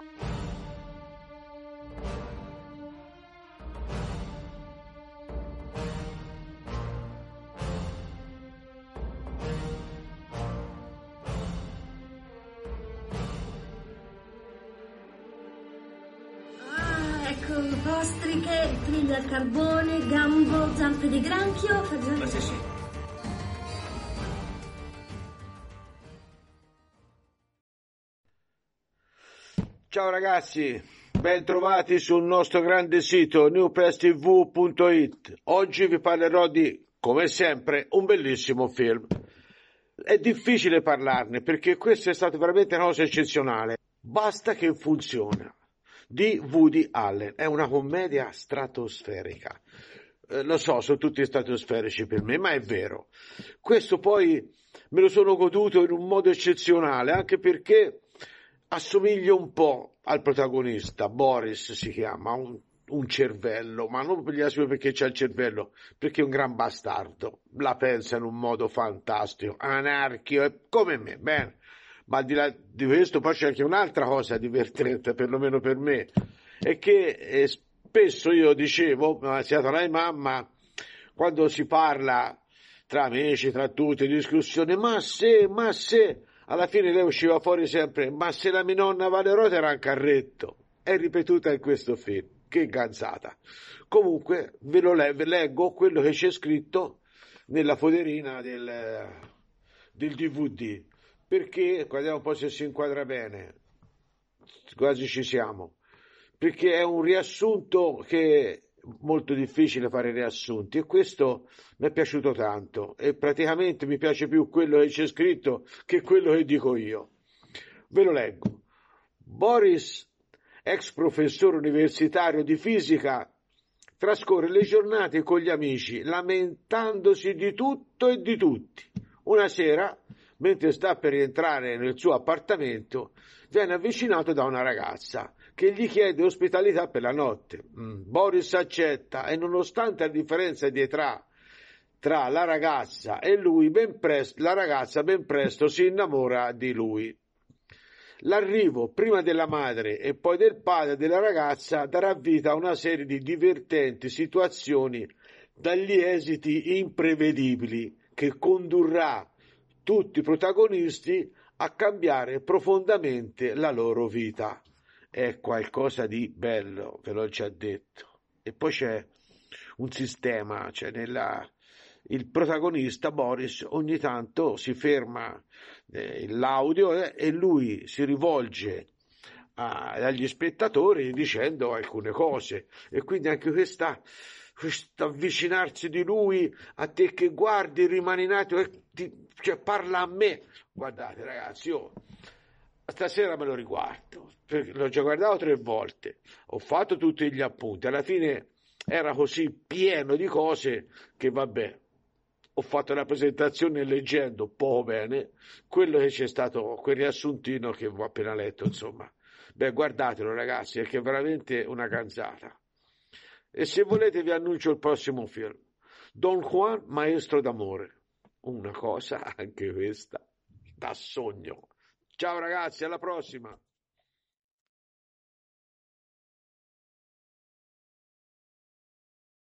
Ah, ecco i vostri che triglia al carbone, gambo, zampe di granchio, fagioli. Ma sì, sì. Ciao ragazzi, bentrovati sul nostro grande sito newprestv.it. Oggi vi parlerò di, come sempre, un bellissimo film. È difficile parlarne perché questa è stata veramente una cosa eccezionale. Basta che funziona. Di Woody Allen. È una commedia stratosferica. Eh, lo so, sono tutti stratosferici per me, ma è vero. Questo poi me lo sono goduto in un modo eccezionale, anche perché assomiglio un po' al protagonista, Boris si chiama, un, un cervello, ma non per gli perché c'è il cervello, perché è un gran bastardo, la pensa in un modo fantastico, anarchico, eh, come me, bene. Ma al di là di questo poi c'è anche un'altra cosa divertente, perlomeno per me, è che eh, spesso io dicevo, ma sia tra lei mamma, quando si parla tra amici, tra tutti, discussione, ma se, ma se, alla fine lei usciva fuori sempre ma se la mia nonna vale le era un carretto è ripetuta in questo film che ganzata comunque ve lo le- ve leggo quello che c'è scritto nella foderina del, del DVD perché guardiamo un po' se si inquadra bene quasi ci siamo perché è un riassunto che molto difficile fare riassunti e questo mi è piaciuto tanto e praticamente mi piace più quello che c'è scritto che quello che dico io. Ve lo leggo. Boris, ex professore universitario di fisica, trascorre le giornate con gli amici lamentandosi di tutto e di tutti. Una sera, mentre sta per rientrare nel suo appartamento, viene avvicinato da una ragazza che gli chiede ospitalità per la notte. Mm. Boris accetta e nonostante la differenza di età tra la ragazza e lui, ben presto, la ragazza ben presto si innamora di lui. L'arrivo prima della madre e poi del padre della ragazza darà vita a una serie di divertenti situazioni dagli esiti imprevedibili che condurrà tutti i protagonisti a cambiare profondamente la loro vita è qualcosa di bello, ve l'ho già detto. E poi c'è un sistema, cioè nella, il protagonista Boris ogni tanto si ferma eh, l'audio eh, e lui si rivolge a, agli spettatori dicendo alcune cose e quindi anche questa questo avvicinarsi di lui a te che guardi rimani nato e eh, cioè parla a me guardate ragazzi io stasera me lo riguardo l'ho già guardato tre volte, ho fatto tutti gli appunti, alla fine era così pieno di cose che vabbè, ho fatto la presentazione leggendo poco bene quello che c'è stato, quel riassuntino che ho appena letto, insomma. Beh, guardatelo ragazzi, perché è veramente una canzata. E se volete vi annuncio il prossimo film. Don Juan, maestro d'amore. Una cosa, anche questa, da sogno. Ciao ragazzi, alla prossima!